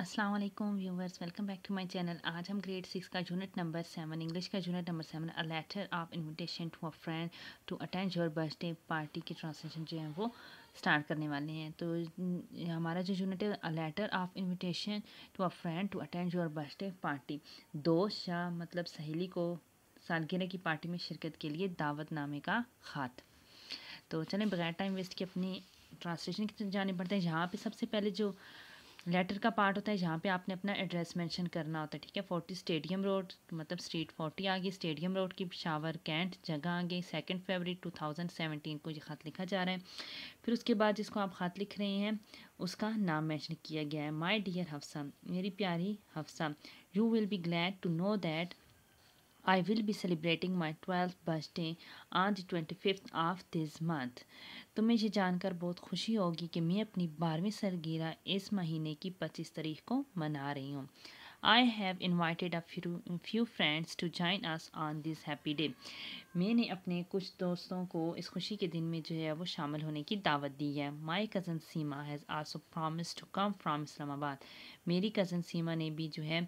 असलकुम viewers welcome back to my channel आज हम ग्रेड सिक्स का यूनिट नंबर सेवन इंग्लिश का unit number seven a letter of invitation to a friend to attend your birthday party की translation जो है वो start करने वाले हैं तो हम्म, हमारा जो यूनिट है a letter of invitation to a friend to attend your birthday party दोस्त या मतलब सहेली को सालगिरह की पार्टी में शिरकत के लिए दावतनामे का ख़ात तो चलें बगैर टाइम वेस्ट के अपनी ट्रांसलेशन की जाने पड़ते हैं यहाँ पर सबसे पहले जो लेटर का पार्ट होता है जहाँ पे आपने अपना एड्रेस मेंशन करना होता है ठीक है फोर्टी स्टेडियम रोड मतलब स्ट्रीट फोर्टी आ गई स्टेडियम रोड की शावर कैंट जगह आ गई second February two thousand seventeen को ये ख़त लिखा जा रहा है फिर उसके बाद जिसको आप ख़त लिख रहे हैं उसका नाम मेंशन किया गया है माय डियर हफ्सा मेरी प्यारी Hafsa you will be glad to know that I will be celebrating my twelfth birthday on the twenty fifth of this month तुम्हें ये जानकर बहुत खुशी होगी कि मैं अपनी बारहवीं सरगिरह इस महीने की पच्चीस तारीख को मना रही हूँ I have invited a friends to friends to on this happy day मैंने अपने कुछ दोस्तों को इस खुशी के दिन में जो है वो शामिल होने की दावत दी है my cousin Seema has also promise to come from Islamabad मेरी कज़न सीमा ने भी जो है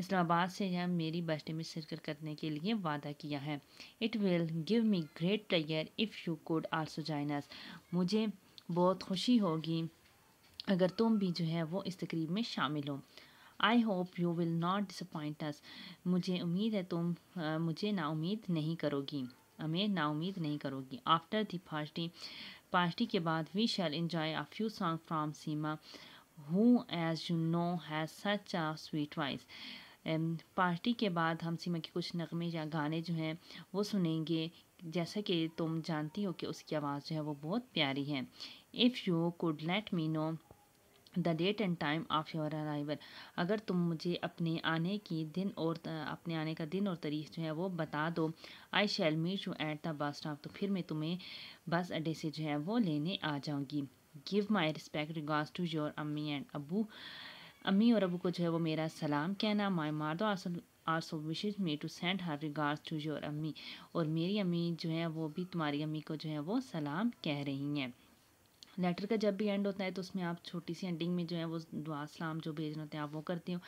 इस्लामाबाद से जो मेरी बर्थडे में शिरकत करने के लिए वादा किया है it will give me great pleasure if you could also join us मुझे बहुत खुशी होगी अगर तुम भी जो है वो इस तकरीब में शामिल हो I hope you will not disappoint us मुझे उम्मीद है तुम आ, मुझे ना उम्मीद नहीं करोगी हमें ना उम्मीद नहीं करोगी आफ्टर दी पार्टी पार्टी के बाद we shall enjoy a few song from Seema who as you know has such a sweet voice party के बाद हम सीमा के कुछ नगमे या गाने जो हैं वो सुनेंगे जैसा कि तुम जानती हो कि उसकी आवाज़ जो है वो बहुत प्यारी है if you could let me know the date and time of your arrival अगर तुम मुझे अपने आने की दिन और अपने आने का दिन और तारीख जो है वो बता दो I shall meet you at the bus stop तो फिर मैं तुम्हें बस अड्डे से जो है वो लेने आ जाऊँगी give my respect regards to your अम्मी एंड अबू अम्मी और अबू को जो है वो मेरा सलाम कहना माई दो आसल also wishes me to send her regards to your अम्मी और मेरी अम्मी जो है वो भी तुम्हारी अम्मी को जो है वो सलाम कह रही हैं लेटर का जब भी एंड होता है तो उसमें आप छोटी सी एंडिंग में जो है वो दुआ सलाम जो भेजना होते हैं आप वो करती हो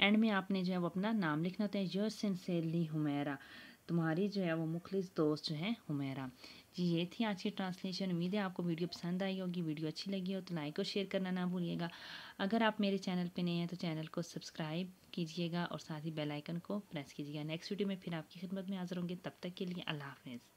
एंड में आपने जो है वो अपना नाम लिखना होता है योर सिंसेरली हुमैरा तुम्हारी जो है वो मुखलिस दोस्त जो है हुमैरा जी ये थी आज की ट्रांसलेशन उम्मीद है आपको वीडियो पसंद आई होगी वीडियो अच्छी लगी हो तो लाइक और शेयर करना ना भूलिएगा अगर आप मेरे चैनल पे नए हैं तो चैनल को सब्सक्राइब कीजिएगा और साथ ही बेल आइकन को प्रेस कीजिएगा नेक्स्ट वीडियो में फिर आपकी खिदमत में हाजिर होंगे तब तक के लिए अल्लाह हाफिज़